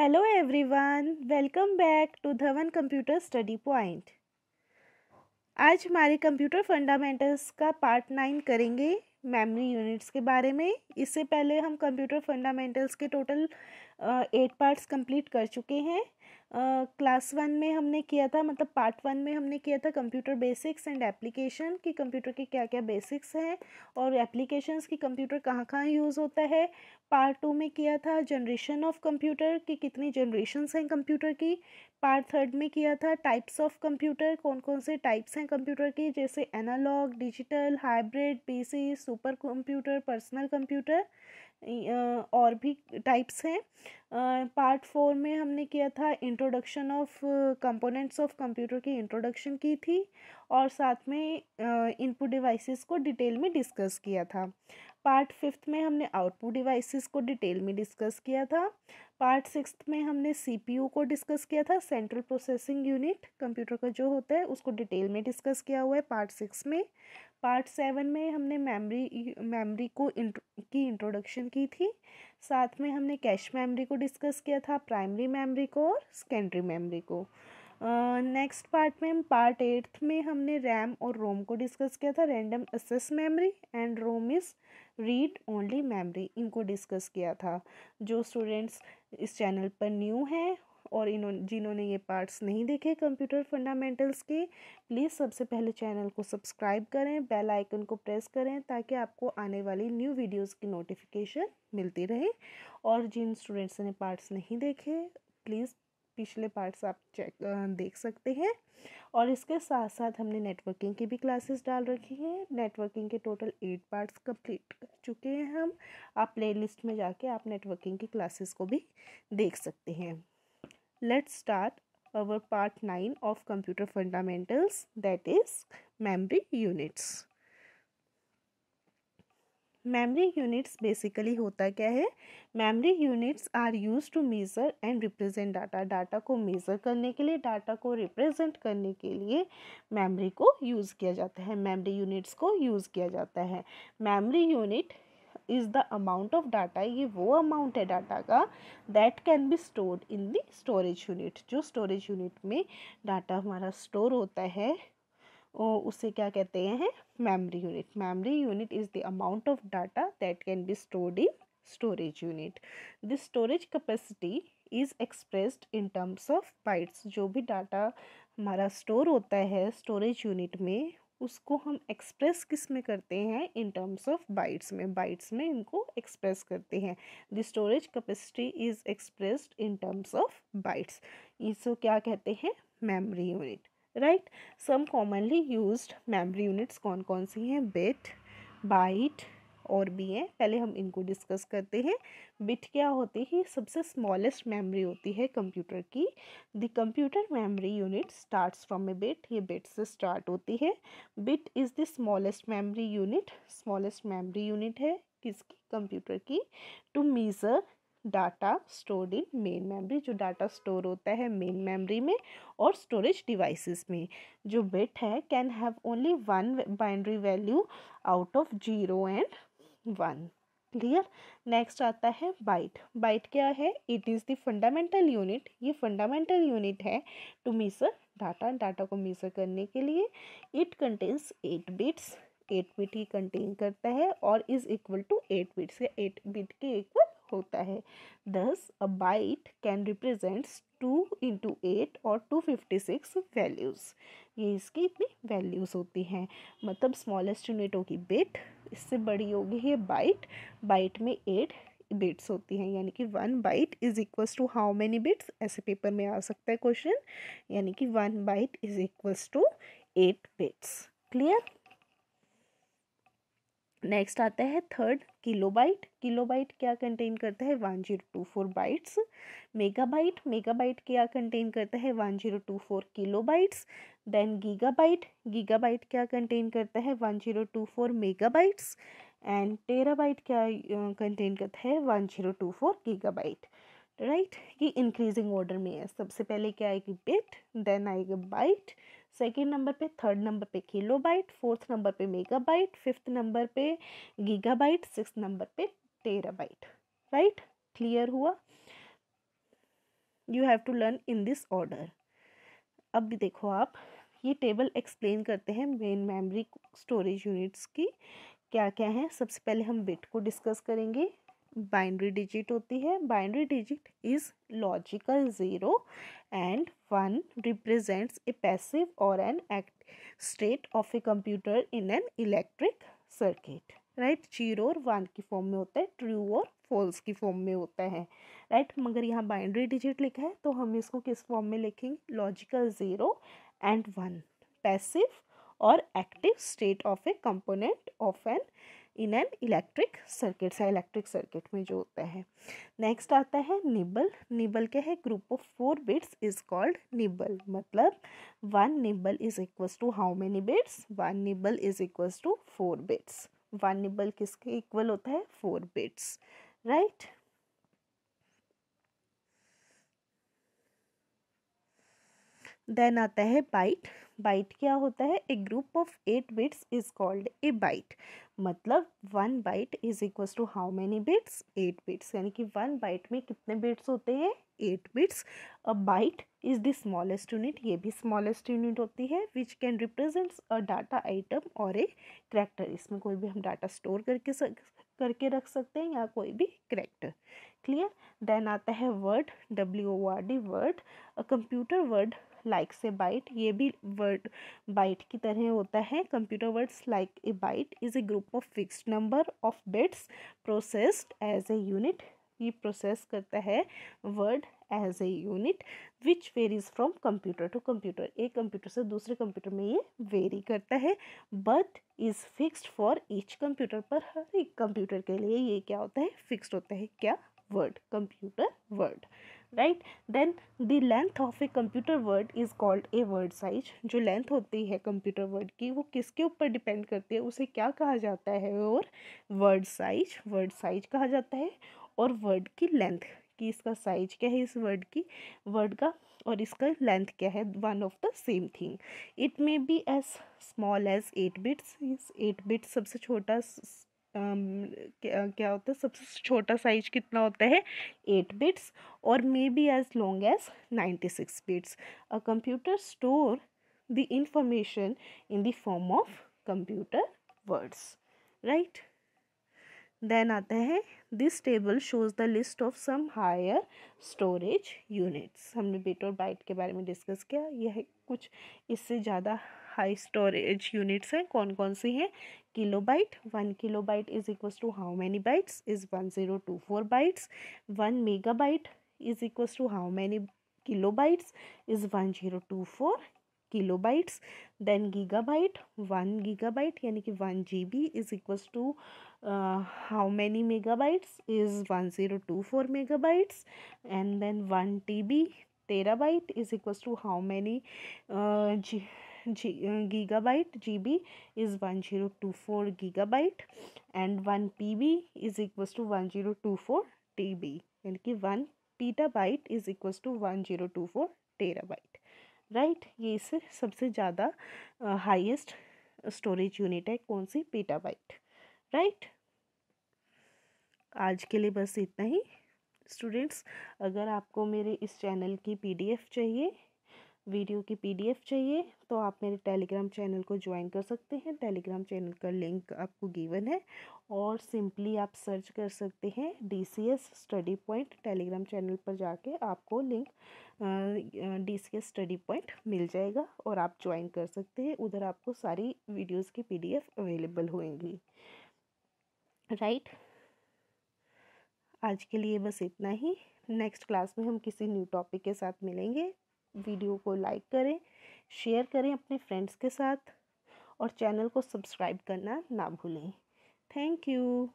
Hello everyone welcome back to Dhawan computer study point आज हमारे computer fundamentals का part nine करेंगे मेमोरी यूनिट्स के बारे में इससे पहले हम कंप्यूटर फंडामेंटल्स के टोटल एट पार्ट्स कंप्लीट कर चुके हैं क्लास uh, वन में हमने किया था मतलब पार्ट वन में हमने किया था कंप्यूटर बेसिक्स एंड एप्लीकेशन कि कंप्यूटर के क्या क्या बेसिक्स हैं और एप्लीकेशंस की कंप्यूटर कहाँ कहाँ यूज़ होता है पार्ट टू में किया था जनरेशन ऑफ कंप्यूटर कि कितनी जनरेशन्स हैं कंप्यूटर की पार्ट थर्ड में किया था टाइप्स ऑफ कंप्यूटर कौन कौन से टाइप्स हैं कंप्यूटर की जैसे analog digital hybrid PC super computer personal computer और भी टाइप्स हैं पार्ट फोर में हमने किया था introduction of components of computer की इंट्रोडक्शन की थी और साथ में इनपुट डिवाइसेस को डिटेल में डिस्कस किया था पार्ट फिफ्थ में हमने आउटपुट डिवाइसेस को डिटेल में डिस्कस किया था पार्ट सिक्स में हमने सीपीयू को डिस्कस किया था सेंट्रल प्रोसेसिंग यूनिट कंप्यूटर का जो होता है उसको डिटेल में डिस्कस किया हुआ है पार्ट सिक्स में पार्ट सेवन में हमने मेमोरी मेमोरी को की इंट्रोडक्शन की थी साथ में हमने कैश मेमोरी को डिस्कस किया था प्राइमरी मेमोरी को और सेकेंडरी मेमोरी को नेक्स्ट uh, पार्ट में हम पार्ट एट्थ में हमने रैम और रोम को डिस्कस किया था random access memory and ROM is read only memory इनको डिस्कस किया था जो स्टूडेंट्स इस चैनल पर न्यू हैं और इन्होंने जिन्होंने ये पार्ट्स नहीं देखे कंप्यूटर फंडामेंटल्स के प्लीज़ सबसे पहले चैनल को सब्सक्राइब करें बेल आइकन को प्रेस करें ताकि आपको आने वाली न्यू वीडियोस की नोटिफिकेशन मिलती रहे और जिन स्टूडेंट्स ने पार्ट्स नहीं देखे प्लीज़ पिछले पार्ट्स आप चेक देख सकते हैं और इसके साथ साथ हमने नेटवर्किंग की भी क्लासेस डाल रखी हैं नेटवर्किंग के टोटल एट पार्ट्स कंप्लीट कर चुके हैं हम आप प्लेलिस्ट में जाके आप नेटवर्किंग की क्लासेस को भी देख सकते हैं let's start our part 9 of computer fundamentals that is memory units memory units basically होता क्या है memory units are use to measure and represent data data को मेज़र करने के लिए डाटा को रिप्रेजेंट करने के लिए मेमरी को यूज़ किया जाता है मेमरी यूनिट्स को यूज़ किया जाता है memory unit is the amount of data ये वो अमाउंट है डाटा का that can be stored in the storage unit जो स्टोरेज यूनिट में डाटा हमारा स्टोर होता है उसे क्या कहते हैं memory unit memory unit is the amount of data that can be stored in storage unit the storage capacity is expressed in terms of bytes जो भी डाटा हमारा स्टोर होता है स्टोरेज यूनिट में उसको हम एक्सप्रेस किस में करते हैं इन टर्म्स ऑफ बाइट्स में बाइट्स में इनको एक्सप्रेस करते हैं the storage capacity is expressed in terms of bytes इसको क्या कहते हैं memory unit right some commonly used memory units कौन कौन सी हैं बिट बाइट और भी हैं पहले हम इनको डिस्कस करते हैं बिट क्या होती है सबसे स्मॉलेस्ट मेमोरी होती है कंप्यूटर की the computer memory unit starts from a bit ये बिट से स्टार्ट होती है bit is the smallest memory unit smallest memory unit है किसकी कंप्यूटर की to measure data stored in main memory जो डाटा स्टोर होता है मेन मेमोरी में और स्टोरेज डिवाइसेस में जो बिट है can have only one binary value out of zero and one clear next आता है बाइट बाइट क्या है it is the fundamental unit ये फंडामेंटल यूनिट है टू मीसर डाटा डाटा को मीसर करने के लिए it contains eight bits eight bit ही कंटेन करता है और is equal to eight bits या एट बिट के इक्वल होता है thus a byte can represents two into eight और टू फिफ्टी सिक्स वैल्यूज़ ये इसकी इतनी वैल्यूज़ होती हैं मतलब स्मॉलेस्ट यूनिट होगी बिट इससे बड़ी होगी ये बाइट बाइट में एट बिट्स होती हैं यानी कि one byte is equals to how many bits ऐसे पेपर में आ सकता है क्वेश्चन यानी कि one byte is equals to eight bits clear next आता है थर्ड किलोबाइट किलोबाइट क्या कंटेन करता है one zero two four bytes megabyte megabyte क्या कंटेन करता है one zero two four kilobytes then gigabyte gigabyte क्या कंटेन करता है one zero two four megabytes and terabyte क्या कंटेन करता है one zero two four gigabyte right ये इंक्रीजिंग ऑर्डर में है सबसे पहले क्या आएगी बिट देन आएगा बाइट सेकेंड नंबर पे थर्ड नंबर पे किलोबाइट फोर्थ नंबर पे मेगाबाइट फिफ्थ नंबर पे गीगाबाइट सिक्स नंबर पे टेराबाइट राइट क्लियर हुआ you have to learn in this order अब देखो आप ये टेबल एक्सप्लेन करते हैं मेन मेमोरी स्टोरेज यूनिट्स की क्या क्या हैं सबसे पहले हम बिट को डिस्कस करेंगे बाइनरी डिजिट होती है binary digit is logical zero and one represents a passive और an act state of a computer in an electric circuit right zero और वन की फॉर्म में होता है ट्रू और फॉल्स की फॉर्म में होता है राइट right? मगर यहाँ बाइनरी डिजिट लिखा है तो हम इसको किस फॉर्म में लिखेंगे logical zero and one passive और active state of a component of an in an electric circuit सा इलेक्ट्रिक सर्किट में जो होता है नेक्स्ट आता है निबल निबल क्या है group of four bits is called nibble मतलब one nibble is equals to how many bits one nibble is equals to four bits one nibble किसके इक्वल होता है फोर बिट्स राइट देन आता है byte byte क्या होता है a group of eight bits is called a byte मतलब one byte is equal to how many bits eight bits यानी कि वन बाइट में कितने बिट्स होते हैं eight bits a byte is the smallest unit ये भी स्मॉलेस्ट यूनिट होती है which can represent a data item और ए करेक्टर इसमें कोई भी हम डाटा स्टोर करके सक, करके रख सकते हैं या कोई भी करेक्टर क्लियर देन आता है word W O R D word a computer word like से बाइट ये भी वर्ड बाइट की तरह होता है computer words like a byte is a group of fixed number of bits processed as a unit ये प्रोसेस करता है word as a unit which varies from computer to computer एक कंप्यूटर से दूसरे कंप्यूटर में ये वेरी करता है but is fixed for each computer पर हर एक कंप्यूटर के लिए ये क्या होता है फिक्स्ड होता है क्या word computer word right then the length of a computer word is called a word size जो लेंथ होती है कंप्यूटर वर्ड की वो किसके ऊपर डिपेंड करती है उसे क्या कहा जाता है और वर्ड साइज वर्ड साइज कहा जाता है और वर्ड की लेंथ कि इसका साइज क्या है इस वर्ड की वर्ड का और इसका लेंथ क्या है one of the same thing it may be as small as eight bits eight bits सबसे छोटा क्या, क्या होता है सबसे छोटा साइज कितना होता है एट बिट्स और may be as long as ninety six bits a computer store the information in the form of computer words right then आता है this table shows the list of some higher storage units हमने bit और byte के बारे में discuss किया यह कुछ इससे ज़्यादा हाई स्टोरेज यूनिट्स हैं कौन कौन सी हैं kilobyte 1 kilobyte is equals to how many bytes is 1024 bytes 1 megabyte is equals to how many kilobytes is 1024 kilobytes then gigabyte one gigabyte यानी कि one G B is equals to how many megabytes is one zero two four megabytes and then one T B terabyte is equals to how many G G gb G B is one zero two four gigabyte and one P B is equals to one zero two four T B यानी कि one petabyte is equals to one zero two four right ये इससे सबसे ज़्यादा highest storage unit है कौन सी petabyte right आज के लिए बस इतना ही स्टूडेंट्स अगर आपको मेरे इस चैनल की पीडीएफ चाहिए वीडियो की पीडीएफ चाहिए तो आप मेरे टेलीग्राम चैनल को ज्वाइन कर सकते हैं टेलीग्राम चैनल का लिंक आपको गिवन है और सिंपली आप सर्च कर सकते हैं D C S study point Telegram channel पर जाके आपको link D C S study point मिल जाएगा और आप ज्वाइन कर सकते हैं उधर आपको सारी वीडियोज़ की पी अवेलेबल होंगी राइट आज के लिए बस इतना ही नेक्स्ट क्लास में हम किसी न्यू टॉपिक के साथ मिलेंगे वीडियो को लाइक करें शेयर करें अपने फ्रेंड्स के साथ और चैनल को सब्सक्राइब करना ना भूलें थैंक यू